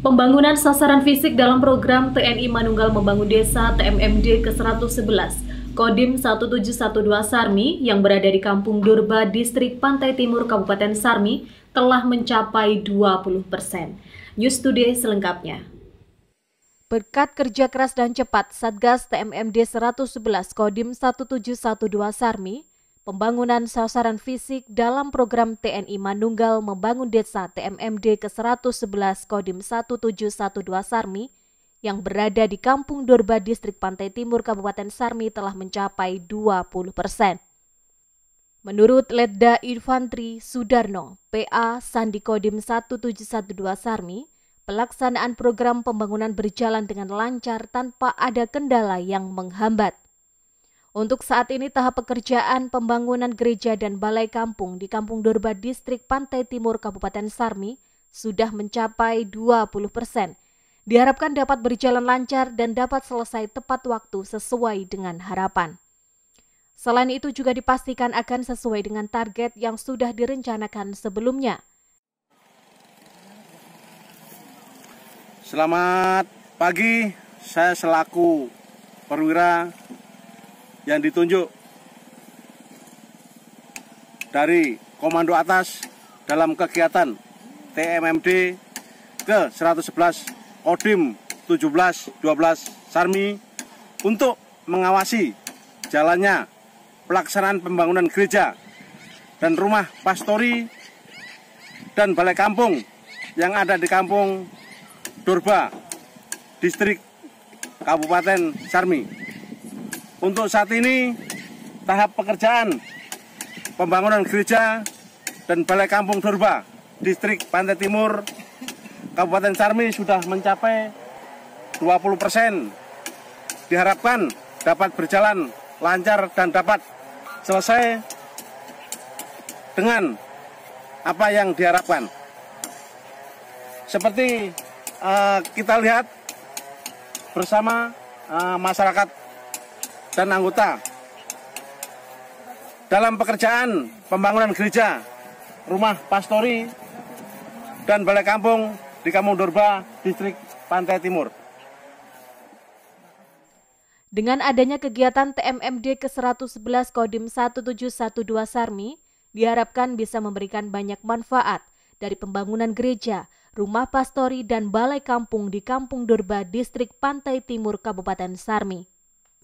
Pembangunan sasaran fisik dalam program TNI Manunggal Membangun Desa TMMD ke-111 Kodim 1712 Sarmi yang berada di Kampung Durba, Distrik Pantai Timur, Kabupaten Sarmi telah mencapai 20 persen. News Today selengkapnya. Berkat kerja keras dan cepat, Satgas TMMD 111 Kodim 1712 Sarmi Pembangunan sasaran fisik dalam program TNI Manunggal membangun desa TMMD ke-111 Kodim 1712 Sarmi yang berada di Kampung Dorba, Distrik Pantai Timur, Kabupaten Sarmi telah mencapai 20 persen. Menurut Letda Infantri Sudarno, PA Sandi Kodim 1712 Sarmi, pelaksanaan program pembangunan berjalan dengan lancar tanpa ada kendala yang menghambat. Untuk saat ini tahap pekerjaan pembangunan gereja dan balai kampung di Kampung Dorba Distrik Pantai Timur Kabupaten Sarmi sudah mencapai 20 persen. Diharapkan dapat berjalan lancar dan dapat selesai tepat waktu sesuai dengan harapan. Selain itu juga dipastikan akan sesuai dengan target yang sudah direncanakan sebelumnya. Selamat pagi, saya selaku perwira yang ditunjuk dari komando atas dalam kegiatan TMMD ke 111 Kodim 1712 Sarmi untuk mengawasi jalannya pelaksanaan pembangunan gereja dan rumah pastori dan balai kampung yang ada di kampung Durba, distrik Kabupaten Sarmi. Untuk saat ini tahap pekerjaan pembangunan gereja dan balai kampung Durba, distrik Pantai Timur, Kabupaten Sarmi sudah mencapai 20 persen. Diharapkan dapat berjalan lancar dan dapat selesai dengan apa yang diharapkan. Seperti uh, kita lihat bersama uh, masyarakat dan anggota dalam pekerjaan pembangunan gereja, rumah pastori, dan balai kampung di Kampung Durba, Distrik Pantai Timur. Dengan adanya kegiatan TMMD ke-111 Kodim 1712 Sarmi, diharapkan bisa memberikan banyak manfaat dari pembangunan gereja, rumah pastori, dan balai kampung di Kampung Durba, Distrik Pantai Timur, Kabupaten Sarmi.